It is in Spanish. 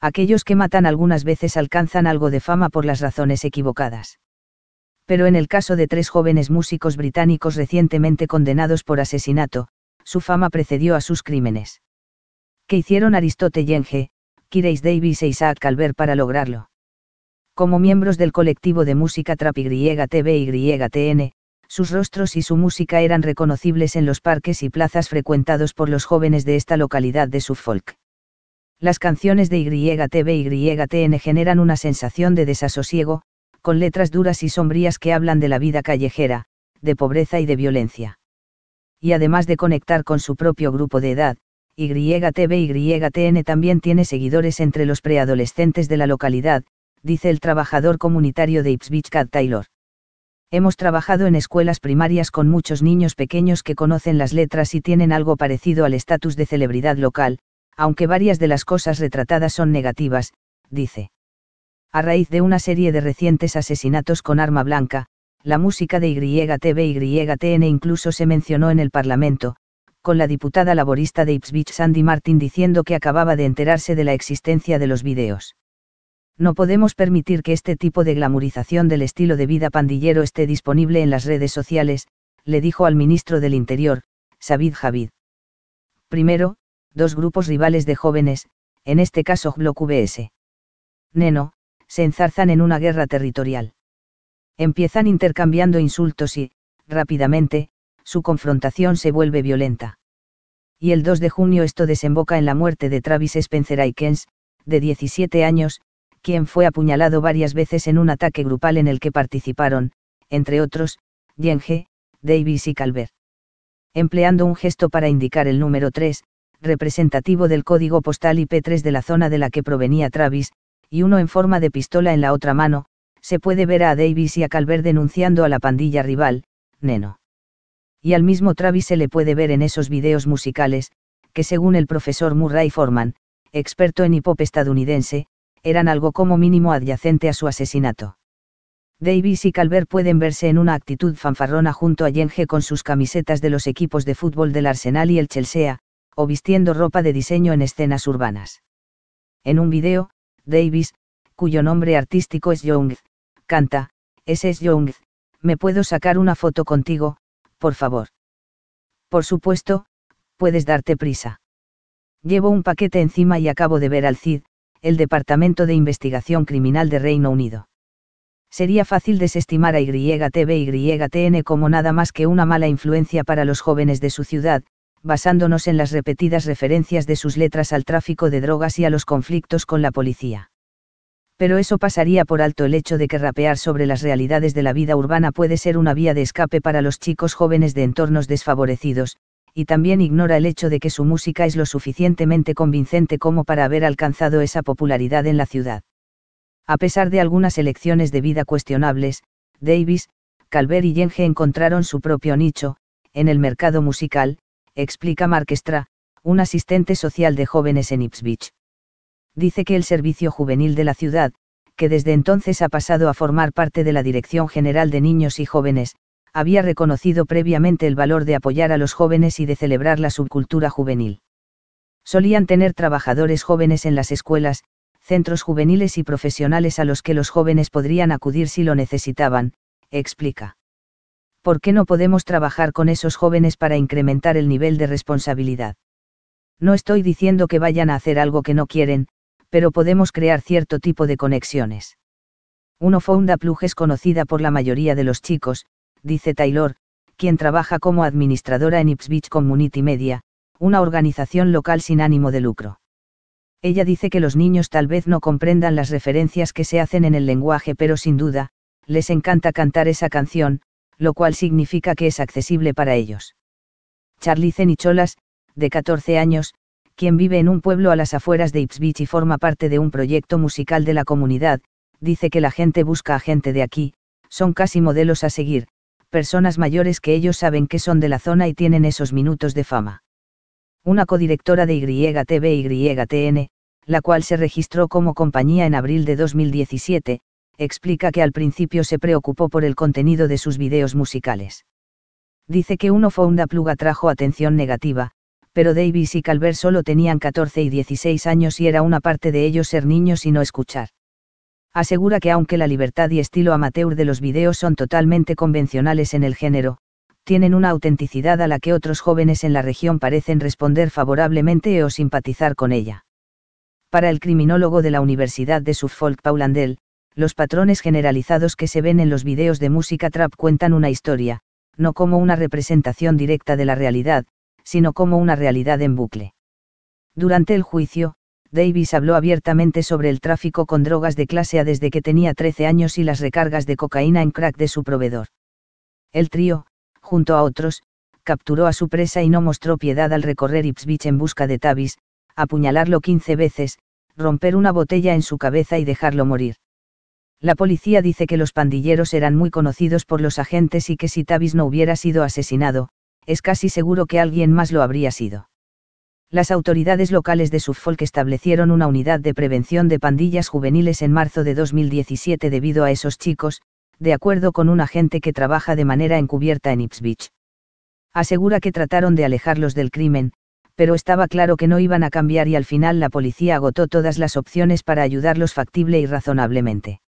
aquellos que matan algunas veces alcanzan algo de fama por las razones equivocadas. Pero en el caso de tres jóvenes músicos británicos recientemente condenados por asesinato, su fama precedió a sus crímenes. ¿Qué hicieron Aristote Yenge, Kireis Davis e Isaac Calver para lograrlo? Como miembros del colectivo de música trap Tn sus rostros y su música eran reconocibles en los parques y plazas frecuentados por los jóvenes de esta localidad de Suffolk las canciones de YTV y YTN generan una sensación de desasosiego, con letras duras y sombrías que hablan de la vida callejera, de pobreza y de violencia. Y además de conectar con su propio grupo de edad, YTV y YTN también tiene seguidores entre los preadolescentes de la localidad, dice el trabajador comunitario de Ipswich Cat Taylor. Hemos trabajado en escuelas primarias con muchos niños pequeños que conocen las letras y tienen algo parecido al estatus de celebridad local, aunque varias de las cosas retratadas son negativas, dice. A raíz de una serie de recientes asesinatos con arma blanca, la música de y YTN incluso se mencionó en el Parlamento, con la diputada laborista de Ipswich Sandy Martin diciendo que acababa de enterarse de la existencia de los videos. No podemos permitir que este tipo de glamorización del estilo de vida pandillero esté disponible en las redes sociales, le dijo al ministro del Interior, Sabid Javid. Primero, dos grupos rivales de jóvenes, en este caso Block VS. Neno, se enzarzan en una guerra territorial. Empiezan intercambiando insultos y, rápidamente, su confrontación se vuelve violenta. Y el 2 de junio esto desemboca en la muerte de Travis Spencer Aikens, de 17 años, quien fue apuñalado varias veces en un ataque grupal en el que participaron, entre otros, Yenge, Davis y Calvert. Empleando un gesto para indicar el número 3, representativo del código postal IP3 de la zona de la que provenía Travis, y uno en forma de pistola en la otra mano, se puede ver a Davis y a Calvert denunciando a la pandilla rival, Neno. Y al mismo Travis se le puede ver en esos videos musicales, que según el profesor Murray Forman, experto en hip hop estadounidense, eran algo como mínimo adyacente a su asesinato. Davis y Calvert pueden verse en una actitud fanfarrona junto a Yenge con sus camisetas de los equipos de fútbol del Arsenal y el Chelsea, o vistiendo ropa de diseño en escenas urbanas. En un video, Davis, cuyo nombre artístico es Young, canta, ese es Young, me puedo sacar una foto contigo, por favor. Por supuesto, puedes darte prisa. Llevo un paquete encima y acabo de ver al CID, el Departamento de Investigación Criminal de Reino Unido. Sería fácil desestimar a YTV y YTN como nada más que una mala influencia para los jóvenes de su ciudad, basándonos en las repetidas referencias de sus letras al tráfico de drogas y a los conflictos con la policía. Pero eso pasaría por alto el hecho de que rapear sobre las realidades de la vida urbana puede ser una vía de escape para los chicos jóvenes de entornos desfavorecidos, y también ignora el hecho de que su música es lo suficientemente convincente como para haber alcanzado esa popularidad en la ciudad. A pesar de algunas elecciones de vida cuestionables, Davis, Calvert y Yenge encontraron su propio nicho, en el mercado musical, explica Marquestra, un asistente social de jóvenes en Ipswich. Dice que el Servicio Juvenil de la ciudad, que desde entonces ha pasado a formar parte de la Dirección General de Niños y Jóvenes, había reconocido previamente el valor de apoyar a los jóvenes y de celebrar la subcultura juvenil. Solían tener trabajadores jóvenes en las escuelas, centros juveniles y profesionales a los que los jóvenes podrían acudir si lo necesitaban, explica. ¿por qué no podemos trabajar con esos jóvenes para incrementar el nivel de responsabilidad? No estoy diciendo que vayan a hacer algo que no quieren, pero podemos crear cierto tipo de conexiones. Uno Founda Plug es conocida por la mayoría de los chicos, dice Taylor, quien trabaja como administradora en Ipswich Community Media, una organización local sin ánimo de lucro. Ella dice que los niños tal vez no comprendan las referencias que se hacen en el lenguaje, pero sin duda, les encanta cantar esa canción, lo cual significa que es accesible para ellos. Charlie Cenicholas, de 14 años, quien vive en un pueblo a las afueras de Ipswich y forma parte de un proyecto musical de la comunidad, dice que la gente busca a gente de aquí, son casi modelos a seguir, personas mayores que ellos saben que son de la zona y tienen esos minutos de fama. Una codirectora de YTV y YTN, la cual se registró como compañía en abril de 2017, explica que al principio se preocupó por el contenido de sus videos musicales. Dice que uno fue una pluga trajo atención negativa, pero Davis y Calvert solo tenían 14 y 16 años y era una parte de ellos ser niños y no escuchar. Asegura que aunque la libertad y estilo amateur de los videos son totalmente convencionales en el género, tienen una autenticidad a la que otros jóvenes en la región parecen responder favorablemente o simpatizar con ella. Para el criminólogo de la Universidad de Suffolk Andel, los patrones generalizados que se ven en los videos de música trap cuentan una historia, no como una representación directa de la realidad, sino como una realidad en bucle. Durante el juicio, Davis habló abiertamente sobre el tráfico con drogas de clase A desde que tenía 13 años y las recargas de cocaína en crack de su proveedor. El trío, junto a otros, capturó a su presa y no mostró piedad al recorrer Ipswich en busca de Tavis, apuñalarlo 15 veces, romper una botella en su cabeza y dejarlo morir. La policía dice que los pandilleros eran muy conocidos por los agentes y que si Tavis no hubiera sido asesinado, es casi seguro que alguien más lo habría sido. Las autoridades locales de Suffolk establecieron una unidad de prevención de pandillas juveniles en marzo de 2017 debido a esos chicos, de acuerdo con un agente que trabaja de manera encubierta en Ipswich. Asegura que trataron de alejarlos del crimen, pero estaba claro que no iban a cambiar y al final la policía agotó todas las opciones para ayudarlos factible y razonablemente.